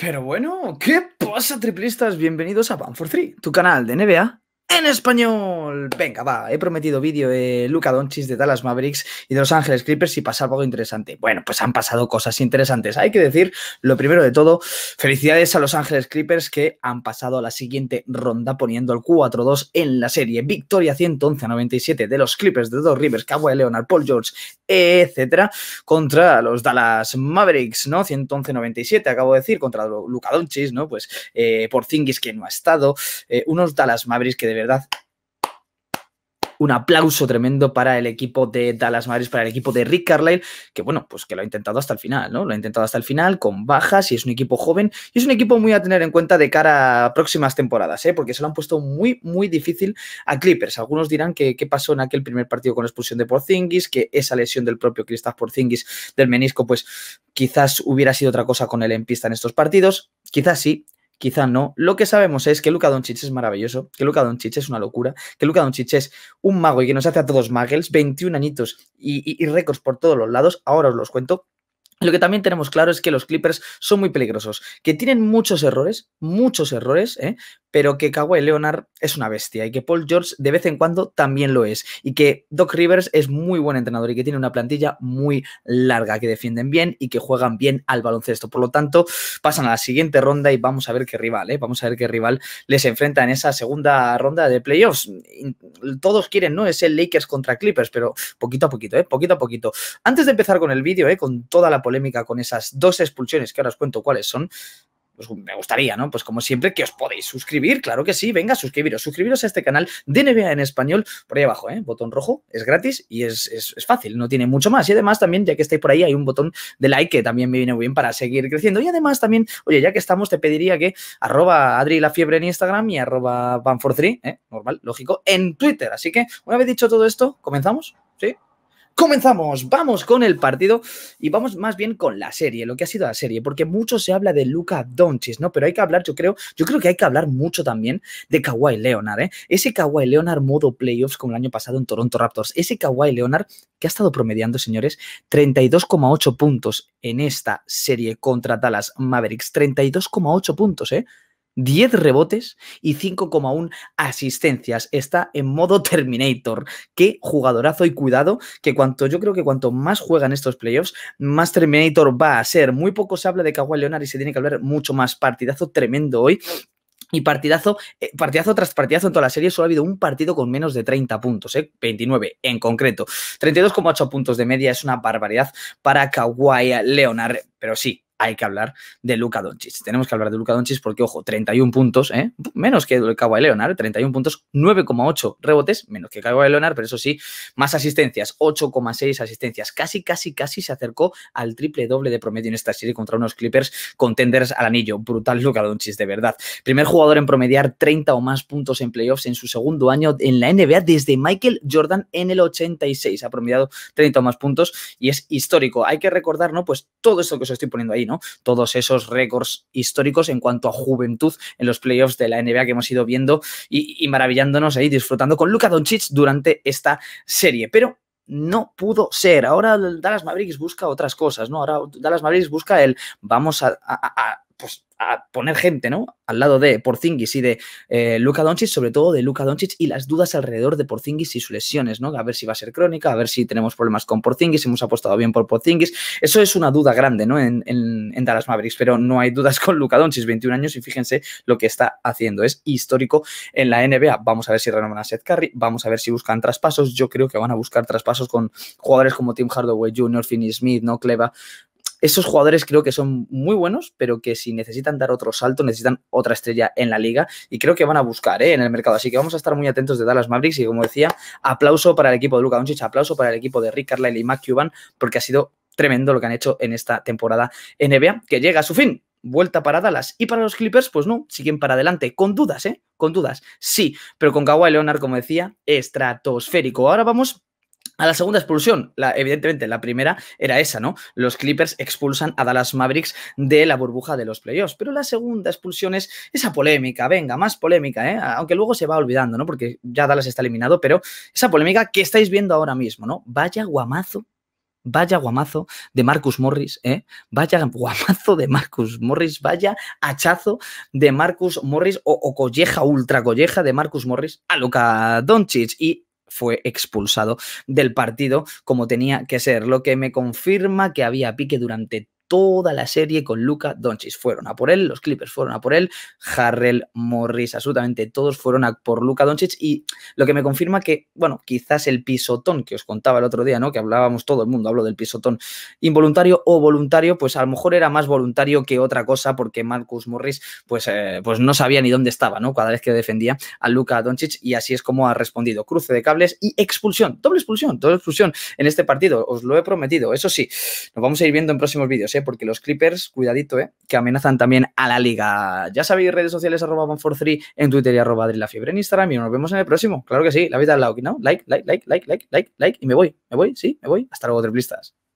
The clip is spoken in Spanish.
Pero bueno, ¿qué pasa, triplistas? Bienvenidos a for 3, tu canal de NBA en español. Venga, va, he prometido vídeo de eh, Luca Doncic, de Dallas Mavericks y de Los Ángeles Clippers y pasar algo interesante. Bueno, pues han pasado cosas interesantes. Hay que decir, lo primero de todo, felicidades a Los Ángeles Clippers que han pasado a la siguiente ronda poniendo el 4-2 en la serie. Victoria 111-97 de los Clippers de Dos Rivers, Kawhi Leonard, Paul George, etcétera, contra los Dallas Mavericks, ¿no? 111-97, acabo de decir, contra Luca Doncic, ¿no? Pues eh, por Zingis que no ha estado, eh, unos Dallas Mavericks que deben verdad, un aplauso tremendo para el equipo de Dallas Mavericks, para el equipo de Rick Carlisle, que bueno, pues que lo ha intentado hasta el final, ¿no? Lo ha intentado hasta el final con bajas y es un equipo joven y es un equipo muy a tener en cuenta de cara a próximas temporadas, ¿eh? Porque se lo han puesto muy, muy difícil a Clippers. Algunos dirán que qué pasó en aquel primer partido con la expulsión de Porzingis, que esa lesión del propio Kristaps Porzingis del menisco, pues quizás hubiera sido otra cosa con él en pista en estos partidos. Quizás sí, quizá no. Lo que sabemos es que Luka Doncic es maravilloso, que Luka Doncic es una locura, que Luka Doncic es un mago y que nos hace a todos magels, 21 añitos y, y récords por todos los lados. Ahora os los cuento. Lo que también tenemos claro es que los Clippers son muy peligrosos, que tienen muchos errores, muchos errores, ¿eh? pero que Kawhi Leonard es una bestia y que Paul George de vez en cuando también lo es y que Doc Rivers es muy buen entrenador y que tiene una plantilla muy larga, que defienden bien y que juegan bien al baloncesto. Por lo tanto, pasan a la siguiente ronda y vamos a ver qué rival, ¿eh? vamos a ver qué rival les enfrenta en esa segunda ronda de playoffs. Todos quieren, ¿no? Es el Lakers contra Clippers, pero poquito a poquito, ¿eh? poquito a poquito. Antes de empezar con el vídeo, ¿eh? con toda la polémica, con esas dos expulsiones que ahora os cuento cuáles son, pues me gustaría, ¿no? Pues como siempre, que os podéis suscribir, claro que sí, venga, suscribiros, suscribiros a este canal de NBA en español, por ahí abajo, ¿eh? Botón rojo, es gratis y es, fácil, no tiene mucho más. Y además también, ya que estáis por ahí, hay un botón de like que también me viene muy bien para seguir creciendo. Y además también, oye, ya que estamos, te pediría que arroba Adri la fiebre en Instagram y arroba Banfor3, ¿eh? normal, lógico, en Twitter. Así que, una vez dicho todo esto, ¿comenzamos? ¿Sí? comenzamos. Vamos con el partido y vamos más bien con la serie, lo que ha sido la serie, porque mucho se habla de Luca Doncic, ¿no? Pero hay que hablar, yo creo, yo creo que hay que hablar mucho también de Kawhi Leonard, ¿eh? Ese Kawhi Leonard modo playoffs como el año pasado en Toronto Raptors, ese Kawhi Leonard que ha estado promediando, señores, 32,8 puntos en esta serie contra Dallas Mavericks, 32,8 puntos, ¿eh? 10 rebotes y 5,1 asistencias. Está en modo Terminator. Qué jugadorazo y cuidado que cuanto yo creo que cuanto más juegan estos playoffs, más Terminator va a ser. Muy poco se habla de Kawhi Leonard y se tiene que hablar mucho más. Partidazo tremendo hoy. Y partidazo, eh, partidazo tras partidazo en toda la serie, solo ha habido un partido con menos de 30 puntos, 29 eh, en concreto. 32,8 puntos de media es una barbaridad para Kawhi Leonard. Pero sí, hay que hablar de Luka Doncic. Tenemos que hablar de Luca Doncic porque, ojo, 31 puntos, ¿eh? menos que de Leonard, 31 puntos, 9,8 rebotes, menos que de Leonard, pero eso sí, más asistencias, 8,6 asistencias. Casi, casi, casi se acercó al triple doble de promedio en esta serie contra unos Clippers contenders al anillo. Brutal Luca Doncic, de verdad. Primer jugador en promediar 30 o más puntos en playoffs en su segundo año en la NBA desde Michael Jordan en el 86. Ha promediado 30 o más puntos y es histórico. Hay que recordar, ¿no? Pues todo esto que os estoy poniendo ahí, todos esos récords históricos en cuanto a juventud en los playoffs de la NBA que hemos ido viendo y, maravillándonos ahí, disfrutando con Luca Doncic durante esta serie. Pero no pudo ser. Ahora Dallas Mavericks busca otras cosas, ¿no? Ahora Dallas Mavericks busca el vamos a pues, a poner gente, ¿no? Al lado de Porzingis y de Luca eh, Luka Doncic, sobre todo de Luka Doncic y las dudas alrededor de Porzingis y sus lesiones, ¿no? A ver si va a ser crónica, a ver si tenemos problemas con Porzingis, hemos apostado bien por Porzingis. Eso es una duda grande, ¿no? En, en, Dallas Mavericks, pero no hay dudas con Luca Doncic, 21 años y fíjense lo que está haciendo. Es histórico en la NBA. Vamos a ver si renovan a Seth Curry, vamos a ver si buscan traspasos. Yo creo que van a buscar traspasos con jugadores como Tim Hardaway Jr., Finney Smith, ¿no? Cleva, esos jugadores creo que son muy buenos, pero que si necesitan dar otro salto, necesitan otra estrella en la liga y creo que van a buscar ¿eh? en el mercado. Así que vamos a estar muy atentos de Dallas Mavericks y como decía, aplauso para el equipo de Luka Doncic, aplauso para el equipo de Rick Carlisle y Mac Cuban porque ha sido tremendo lo que han hecho en esta temporada NBA que llega a su fin vuelta para Dallas. Y para los Clippers, pues no, siguen para adelante, con dudas, ¿eh? Con dudas, sí, pero con Kawhi Leonard, como decía, estratosférico. Ahora vamos a la segunda expulsión. La, evidentemente, la primera era esa, ¿no? Los Clippers expulsan a Dallas Mavericks de la burbuja de los playoffs. Pero la segunda expulsión es esa polémica, venga, más polémica, ¿eh? Aunque luego se va olvidando, ¿no? Porque ya Dallas está eliminado, pero esa polémica que estáis viendo ahora mismo, ¿no? Vaya guamazo Vaya guamazo de Marcus Morris, ¿eh? Vaya guamazo de Marcus Morris, vaya hachazo de Marcus Morris o, colleja, ultra colleja de Marcus Morris a Luka Doncic. Y fue expulsado del partido como tenía que ser, lo que me confirma que había pique durante toda la serie con Luca Doncic. Fueron a por él, los Clippers fueron a por él, Harrell, Morris, absolutamente todos fueron a por Luca Doncic y lo que me confirma que, bueno, quizás el pisotón que os contaba el otro día, ¿no? Que hablábamos todo el mundo, hablo del pisotón involuntario o voluntario, pues a lo mejor era más voluntario que otra cosa porque Marcus Morris pues, eh, pues no sabía ni dónde estaba, ¿no? Cada vez que defendía a Luca Doncic y así es como ha respondido. Cruce de cables y expulsión, doble expulsión, doble expulsión en este partido, os lo he prometido. Eso sí, nos vamos a ir viendo en próximos vídeos, ¿eh? porque los creepers cuidadito, ¿eh? que amenazan también a la liga. Ya sabéis, redes sociales arroba 143 en Twitter y arroba la Fiebre en Instagram y nos vemos en el próximo. Claro que sí, la vida al lado, ¿no? Like, like, like, like, like, like, like y me voy, me voy, sí, me voy. Hasta luego, triplistas.